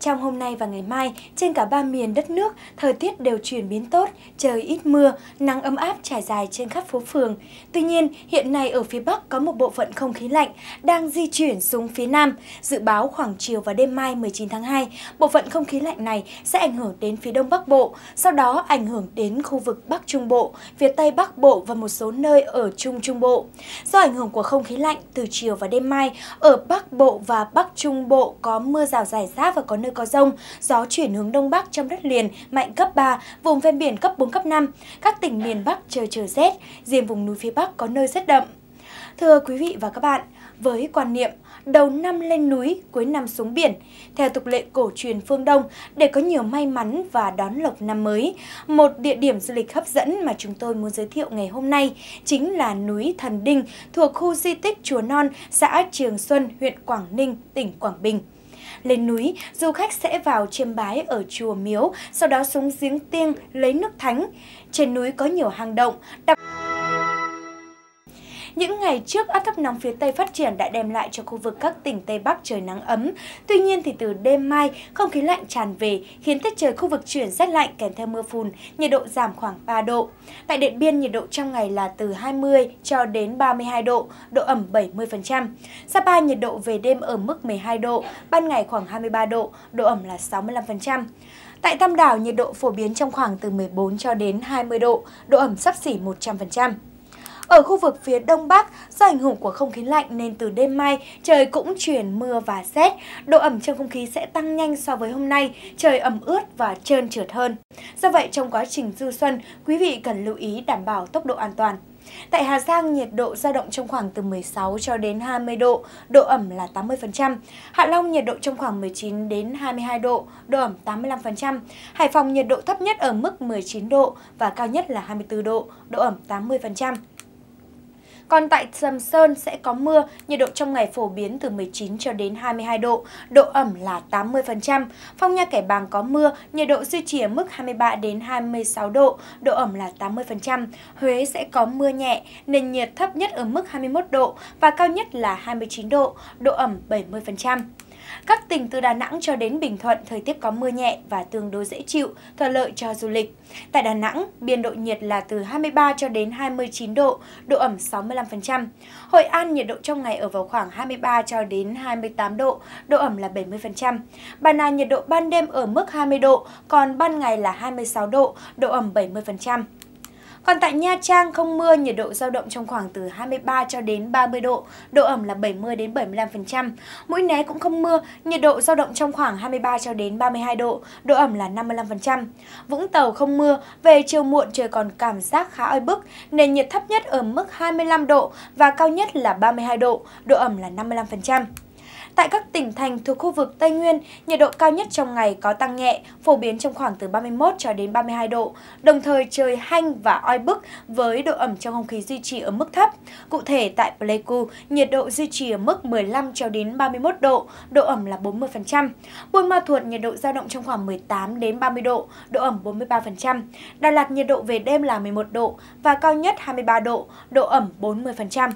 Trong hôm nay và ngày mai, trên cả ba miền đất nước, thời tiết đều chuyển biến tốt, trời ít mưa, nắng ấm áp trải dài trên khắp phố phường. Tuy nhiên, hiện nay ở phía Bắc có một bộ phận không khí lạnh đang di chuyển xuống phía Nam. Dự báo khoảng chiều và đêm mai 19 tháng 2, bộ phận không khí lạnh này sẽ ảnh hưởng đến phía Đông Bắc Bộ, sau đó ảnh hưởng đến khu vực Bắc Trung Bộ, phía Tây Bắc Bộ và một số nơi ở Trung Trung Bộ. Do ảnh hưởng của không khí lạnh, từ chiều và đêm mai, ở Bắc Bộ và Bắc Trung Bộ có mưa rào rải rác và có nơi nơi có rông, gió chuyển hướng đông bắc trong đất liền mạnh cấp 3, vùng ven biển cấp 4 cấp 5. Các tỉnh miền Bắc trời trời rét, riêng vùng núi phía Bắc có nơi rét đậm. Thưa quý vị và các bạn, với quan niệm đầu năm lên núi, cuối năm xuống biển, theo tục lệ cổ truyền phương Đông để có nhiều may mắn và đón lộc năm mới, một địa điểm du lịch hấp dẫn mà chúng tôi muốn giới thiệu ngày hôm nay chính là núi Thần Đinh thuộc khu di tích Chùa Non, xã Trường Xuân, huyện Quảng Ninh, tỉnh Quảng Bình. Lên núi, du khách sẽ vào chiêm bái ở chùa Miếu, sau đó xuống giếng tiên lấy nước thánh. Trên núi có nhiều hang động, đặc... Những ngày trước, áp thấp nóng phía Tây phát triển đã đem lại cho khu vực các tỉnh Tây Bắc trời nắng ấm. Tuy nhiên thì từ đêm mai, không khí lạnh tràn về, khiến tiết trời khu vực chuyển rét lạnh kèm theo mưa phùn, nhiệt độ giảm khoảng 3 độ. Tại Điện Biên, nhiệt độ trong ngày là từ 20 cho đến 32 độ, độ ẩm 70%. Sapa nhiệt độ về đêm ở mức 12 độ, ban ngày khoảng 23 độ, độ ẩm là 65%. Tại Tam Đảo, nhiệt độ phổ biến trong khoảng từ 14 cho đến 20 độ, độ ẩm sắp xỉ 100%. Ở khu vực phía Đông Bắc, do ảnh hưởng của không khí lạnh nên từ đêm mai trời cũng chuyển mưa và rét. Độ ẩm trong không khí sẽ tăng nhanh so với hôm nay, trời ẩm ướt và trơn trượt hơn. Do vậy, trong quá trình du xuân, quý vị cần lưu ý đảm bảo tốc độ an toàn. Tại Hà Giang, nhiệt độ dao động trong khoảng từ 16 cho đến 20 độ, độ ẩm là 80%. Hạ Long nhiệt độ trong khoảng 19 đến 22 độ, độ ẩm 85%. Hải Phòng nhiệt độ thấp nhất ở mức 19 độ và cao nhất là 24 độ, độ ẩm 80%. Còn tại Sầm Sơn sẽ có mưa, nhiệt độ trong ngày phổ biến từ 19 cho đến 22 độ, độ ẩm là 80%. Phong Nha Kẻ Bàng có mưa, nhiệt độ duy trì ở mức 23 đến 26 độ, độ ẩm là 80%. Huế sẽ có mưa nhẹ, nền nhiệt thấp nhất ở mức 21 độ và cao nhất là 29 độ, độ ẩm 70%. Các tỉnh từ Đà Nẵng cho đến Bình Thuận thời tiết có mưa nhẹ và tương đối dễ chịu, thuận lợi cho du lịch. Tại Đà Nẵng, biên độ nhiệt là từ 23 cho đến 29 độ, độ ẩm 65%. Hội An nhiệt độ trong ngày ở vào khoảng 23 cho đến 28 độ, độ ẩm là 70%. Bà Nà nhiệt độ ban đêm ở mức 20 độ, còn ban ngày là 26 độ, độ ẩm 70%. Còn tại Nha Trang không mưa, nhiệt độ giao động trong khoảng từ 23 cho đến 30 độ, độ ẩm là 70 đến 75%. Mũi Né cũng không mưa, nhiệt độ giao động trong khoảng 23 cho đến 32 độ, độ ẩm là 55%. Vũng Tàu không mưa, về chiều muộn trời còn cảm giác khá oi bức, nền nhiệt thấp nhất ở mức 25 độ và cao nhất là 32 độ, độ ẩm là 55%. Tại các tỉnh thành thuộc khu vực Tây Nguyên, nhiệt độ cao nhất trong ngày có tăng nhẹ, phổ biến trong khoảng từ 31 cho đến 32 độ, đồng thời trời hanh và oi bức với độ ẩm trong không khí duy trì ở mức thấp. Cụ thể tại Pleiku, nhiệt độ duy trì ở mức 15 cho đến 31 độ, độ ẩm là 40%. Buôn Ma Thuột nhiệt độ dao động trong khoảng 18 đến 30 độ, độ ẩm 43%. Đà Lạt nhiệt độ về đêm là 11 độ và cao nhất 23 độ, độ ẩm 40%.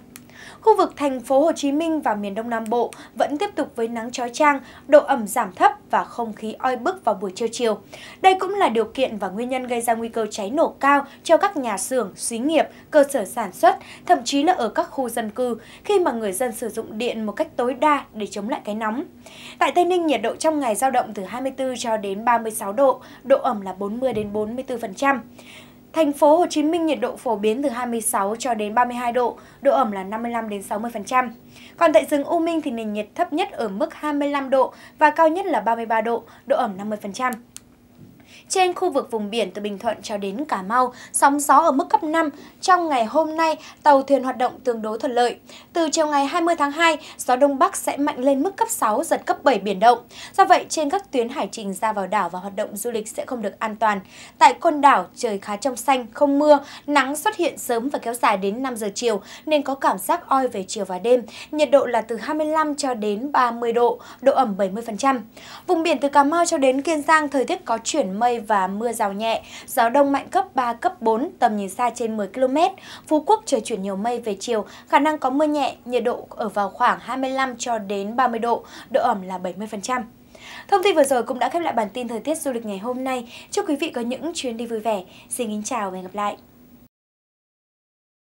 Khu vực thành phố Hồ Chí Minh và miền Đông Nam Bộ vẫn tiếp tục với nắng chói chang, độ ẩm giảm thấp và không khí oi bức vào buổi trưa chiều. Đây cũng là điều kiện và nguyên nhân gây ra nguy cơ cháy nổ cao cho các nhà xưởng, xí nghiệp, cơ sở sản xuất, thậm chí là ở các khu dân cư khi mà người dân sử dụng điện một cách tối đa để chống lại cái nóng. Tại Tây Ninh, nhiệt độ trong ngày dao động từ 24 cho đến 36 độ, độ ẩm là 40 đến 44%. Thành phố Hồ Chí Minh nhiệt độ phổ biến từ 26 cho đến 32 độ, độ ẩm là 55 đến 60%. Còn tại rừng U Minh thì nền nhiệt thấp nhất ở mức 25 độ và cao nhất là 33 độ, độ ẩm 50%. Trên khu vực vùng biển từ Bình Thuận cho đến Cà Mau, sóng gió ở mức cấp 5. Trong ngày hôm nay, tàu thuyền hoạt động tương đối thuận lợi. Từ chiều ngày 20 tháng 2, gió Đông Bắc sẽ mạnh lên mức cấp 6, giật cấp 7 biển động. Do vậy, trên các tuyến hải trình ra vào đảo và hoạt động du lịch sẽ không được an toàn. Tại Côn Đảo, trời khá trong xanh, không mưa, nắng xuất hiện sớm và kéo dài đến 5 giờ chiều nên có cảm giác oi về chiều và đêm. Nhiệt độ là từ 25 cho đến 30 độ, độ ẩm 70%. Vùng biển từ Cà Mau cho đến Kiên Giang thời tiết có chuyển mây mây và mưa rào nhẹ, gió đông mạnh cấp 3, cấp 4, tầm nhìn xa trên 10 km. Phú Quốc trời chuyển nhiều mây về chiều, khả năng có mưa nhẹ, nhiệt độ ở vào khoảng 25 cho đến 30 độ, độ ẩm là 70%. Thông tin vừa rồi cũng đã khép lại bản tin thời tiết du lịch ngày hôm nay. Chúc quý vị có những chuyến đi vui vẻ. Xin kính chào và hẹn gặp lại.